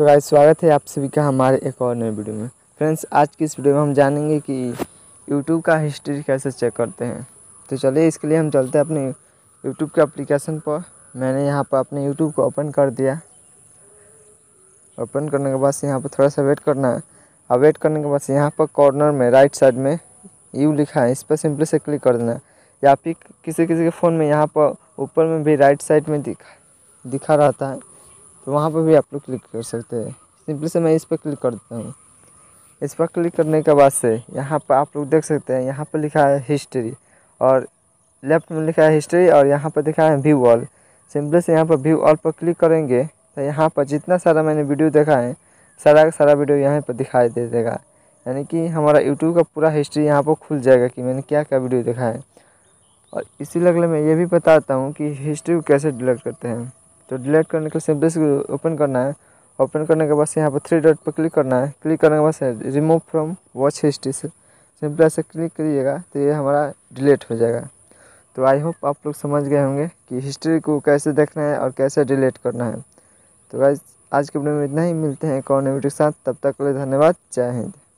तो गाइस स्वागत है आप सभी का हमारे एक और नए वीडियो में फ्रेंड्स आज की इस वीडियो में हम जानेंगे कि यूट्यूब का हिस्ट्री कैसे चेक करते हैं तो चलिए इसके लिए हम चलते हैं अपने यूट्यूब के एप्लीकेशन पर मैंने यहाँ पर अपने यूट्यूब को ओपन कर दिया ओपन करने के बाद से यहाँ पर थोड़ा सा वेट करना है और वेट करने के बाद से यहाँ पर कॉर्नर में राइट साइड में यू लिखा है इस पर सिंपली से क्लिक कर देना है या फिर किसी किसी के फ़ोन में यहाँ पर ऊपर में भी राइट साइड में दिखा दिखा रहता है तो वहाँ पर भी आप लोग क्लिक कर सकते हैं सिंपली से मैं इस पर क्लिक कर देता हूँ इस पर क्लिक करने के बाद से यहाँ पर आप लोग देख सकते हैं यहाँ पर लिखा है हिस्ट्री और लेफ्ट में लिखा है हिस्ट्री और यहाँ पर दिखा है व्यू ऑल सिंपली से यहाँ पर व्यू ऑल पर क्लिक करेंगे तो यहाँ पर जितना सारा मैंने वीडियो देखा है सारा का सारा वीडियो यहाँ पर दिखाई दे देगा यानी कि हमारा यूट्यूब का पूरा हिस्ट्री यहाँ पर खुल जाएगा कि मैंने क्या क्या वीडियो देखा है और इसी लगे मैं ये भी बताता हूँ कि हिस्ट्री को कैसे डिलीट करते हैं तो डिलीट करने के लिए सिंपली से ओपन करना है ओपन करने के बाद यहाँ पर थ्री डॉट पर क्लिक करना है क्लिक करने के बाद रिमूव फ्रॉम वॉच हिस्ट्री से सिंपल ऐसे क्लिक करिएगा तो ये हमारा डिलीट हो जाएगा तो आई होप आप लोग समझ गए होंगे कि हिस्ट्री को कैसे देखना है और कैसे डिलीट करना है तो आज के वीडियो में इतना ही मिलते हैं एक और वीडियो के साथ तब तक के लिए धन्यवाद जय हिंद